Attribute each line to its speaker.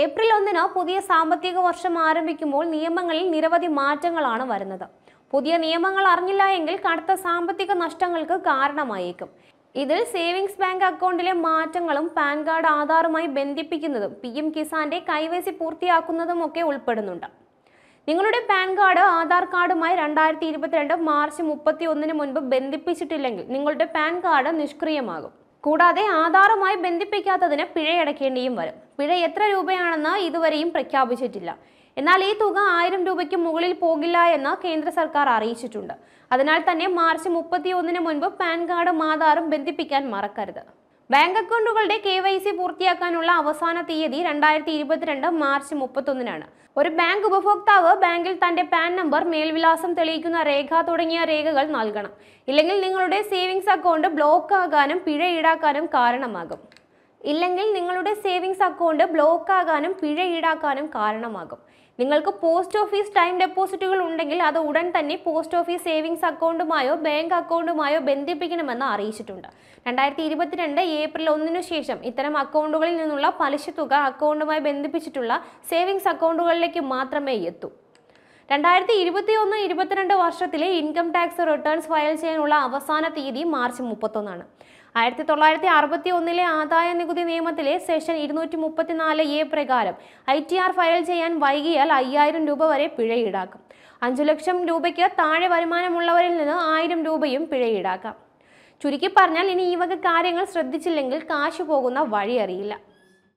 Speaker 1: April ഒന്നിന് പുതിയ സാമ്പത്തിക വർഷം ആരംഭിക്കുമ്പോൾ നിയമങ്ങളിൽ നിരവധി മാറ്റങ്ങളാണ് വരുന്നത് പുതിയ നിയമങ്ങൾ അറിഞ്ഞില്ല എങ്കിൽ കടുത്ത സാമ്പത്തിക നഷ്ടങ്ങൾക്ക് കാരണമായേക്കും ഇതിൽ സേവിങ്സ് ബാങ്ക് അക്കൗണ്ടിലെ മാറ്റങ്ങളും പാൻ കാർഡ് ആധാറുമായി ബന്ധിപ്പിക്കുന്നതും പി എം കിസാന്റെ കൈവശി പൂർത്തിയാക്കുന്നതും ഒക്കെ ഉൾപ്പെടുന്നുണ്ട് നിങ്ങളുടെ പാൻ കാർഡ് ആധാർ കാർഡുമായി രണ്ടായിരത്തി ഇരുപത്തിരണ്ട് മാർച്ച് മുപ്പത്തി ഒന്നിന് മുൻപ് ബന്ധിപ്പിച്ചിട്ടില്ലെങ്കിൽ നിങ്ങളുടെ പാൻ കാർഡ് നിഷ്ക്രിയമാകും കൂടാതെ ആധാറുമായി ബന്ധിപ്പിക്കാത്തതിന് പിഴയടക്കേണ്ടിയും വരും പിഴ എത്ര രൂപയാണെന്ന് ഇതുവരെയും പ്രഖ്യാപിച്ചിട്ടില്ല എന്നാൽ ഈ തുക ആയിരം രൂപയ്ക്ക് മുകളിൽ പോകില്ല എന്ന് കേന്ദ്ര സർക്കാർ അറിയിച്ചിട്ടുണ്ട് അതിനാൽ തന്നെ മാർച്ച് മുപ്പത്തിയൊന്നിന് മുൻപ് പാൻ കാർഡും ആധാറും ബന്ധിപ്പിക്കാൻ മറക്കരുത് ബാങ്ക് അക്കൗണ്ടുകളുടെ കെ വൈ സി പൂർത്തിയാക്കാനുള്ള അവസാന തീയതി രണ്ടായിരത്തി ഇരുപത്തിരണ്ട് മാർച്ച് മുപ്പത്തൊന്നിനാണ് ഒരു ബാങ്ക് ഉപഭോക്താവ് ബാങ്കിൽ തന്റെ പാൻ നമ്പർ മേൽവിലാസം തെളിയിക്കുന്ന രേഖ തുടങ്ങിയ രേഖകൾ നൽകണം ഇല്ലെങ്കിൽ നിങ്ങളുടെ സേവിങ്സ് അക്കൗണ്ട് ബ്ലോക്ക് ആകാനും പിഴ ഈടാക്കാനും കാരണമാകും ഇല്ലെങ്കിൽ നിങ്ങളുടെ സേവിങ്സ് അക്കൗണ്ട് ബ്ലോക്ക് ആകാനും പിഴ ഈടാക്കാനും കാരണമാകും നിങ്ങൾക്ക് പോസ്റ്റ് ഓഫീസ് ടൈം ഡെപ്പോസിറ്റുകൾ ഉണ്ടെങ്കിൽ അത് ഉടൻ തന്നെ പോസ്റ്റ് ഓഫീസ് സേവിങ്സ് അക്കൗണ്ടുമായോ ബാങ്ക് അക്കൗണ്ടുമായോ ബന്ധിപ്പിക്കണമെന്ന് അറിയിച്ചിട്ടുണ്ട് രണ്ടായിരത്തി ഇരുപത്തിരണ്ട് ഏപ്രിൽ ഒന്നിനു ശേഷം ഇത്തരം അക്കൗണ്ടുകളിൽ നിന്നുള്ള പലിശ തുക അക്കൗണ്ടുമായി ബന്ധിപ്പിച്ചിട്ടുള്ള സേവിങ്സ് അക്കൗണ്ടുകളിലേക്ക് മാത്രമേ എത്തൂ രണ്ടായിരത്തി ഇരുപത്തി ഒന്ന് ഇരുപത്തിരണ്ട് വർഷത്തിലെ ഇൻകം ടാക്സ് റിട്ടേൺസ് ഫയൽ ചെയ്യാനുള്ള അവസാന തീയതി മാർച്ച് മുപ്പത്തൊന്നാണ് ആയിരത്തി തൊള്ളായിരത്തി അറുപത്തി ഒന്നിലെ ആദായ നികുതി നിയമത്തിലെ സെഷൻ ഇരുന്നൂറ്റി മുപ്പത്തിനാല് എ പ്രകാരം ഐ ടി ആർ ഫയൽ ചെയ്യാൻ വൈകിയാൽ അയ്യായിരം രൂപ വരെ പിഴ ഈടാക്കും അഞ്ചു ലക്ഷം രൂപയ്ക്ക് താഴെ വരുമാനമുള്ളവരിൽ നിന്ന് ആയിരം രൂപയും പിഴ ഈടാക്കാം ചുരുക്കി പറഞ്ഞാൽ ഇനി ഈ വക കാര്യങ്ങൾ ശ്രദ്ധിച്ചില്ലെങ്കിൽ കാശ് പോകുന്ന വഴി അറിയില്ല